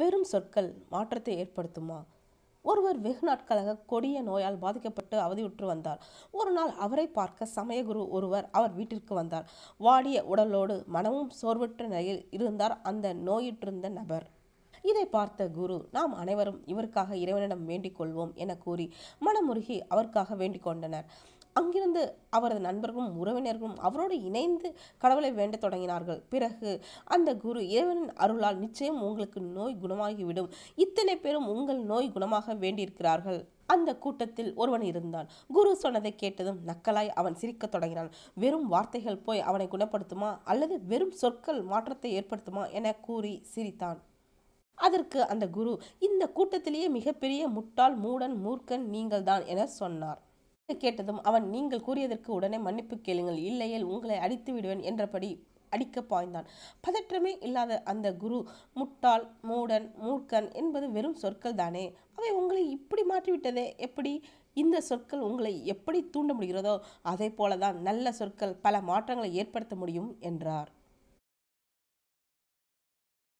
வெறும் சொற்கள் மாற்றத்தை ஏற்படுத்துமா ஒருவர் வெகு நாட்களாக கொடிய நோயால் பாதிக்கப்பட்டு அவதியுற்று வந்தார் ஒரு நாள் அவரை பார்க்க சமயகுரு ஒருவர் அவர் வீட்டிற்கு வந்தார் வாடிய உடலோடு மனமும் சோர்வற்ற நிலையில் இருந்தார் அந்த நோயிற்றிருந்த நபர் இதை பார்த்த குரு நாம் அனைவரும் இவருக்காக இறைவனிடம் வேண்டிக் கொள்வோம் என கூறி மனமுருகி அவருக்காக வேண்டிக் கொண்டனர் அங்கிருந்து அவரது நண்பர்களும் உறவினர்களும் அவரோடு இணைந்து கடவுளை வேண்ட தொடங்கினார்கள் பிறகு அந்த குரு இறைவனின் அருளால் நிச்சயம் உங்களுக்கு நோய் குணமாகிவிடும் இத்தனை பேரும் உங்கள் நோய் குணமாக வேண்டியிருக்கிறார்கள் அந்த கூட்டத்தில் ஒருவன் இருந்தான் குரு சொன்னதை கேட்டதும் நக்கலாய் அவன் சிரிக்கத் தொடங்கினான் வெறும் வார்த்தைகள் போய் அவனை குணப்படுத்துமா அல்லது வெறும் சொற்கள் மாற்றத்தை ஏற்படுத்துமா என கூறி சிரித்தான் அதற்கு அந்த குரு இந்த கூட்டத்திலேயே மிகப்பெரிய முட்டாள் மூடன் மூர்க்கன் நீங்கள்தான் என சொன்னார் கேட்டதும் அவன் நீங்கள் கூறியதற்கு உடனே மன்னிப்பு கேளுங்கள் இல்லையேல் உங்களை அடித்து விடுவேன் என்றபடி அடிக்க பாய்ந்தான் பதற்றமே இல்லாத அந்த குரு முட்டாள் மூடன் மூர்க்கன் என்பது வெறும் சொற்கள் தானே அவை உங்களை இப்படி மாற்றிவிட்டதே எப்படி இந்த சொற்கள் உங்களை எப்படி தூண்ட முடிகிறதோ அதே போலதான் நல்ல சொற்கள் பல மாற்றங்களை ஏற்படுத்த முடியும் என்றார்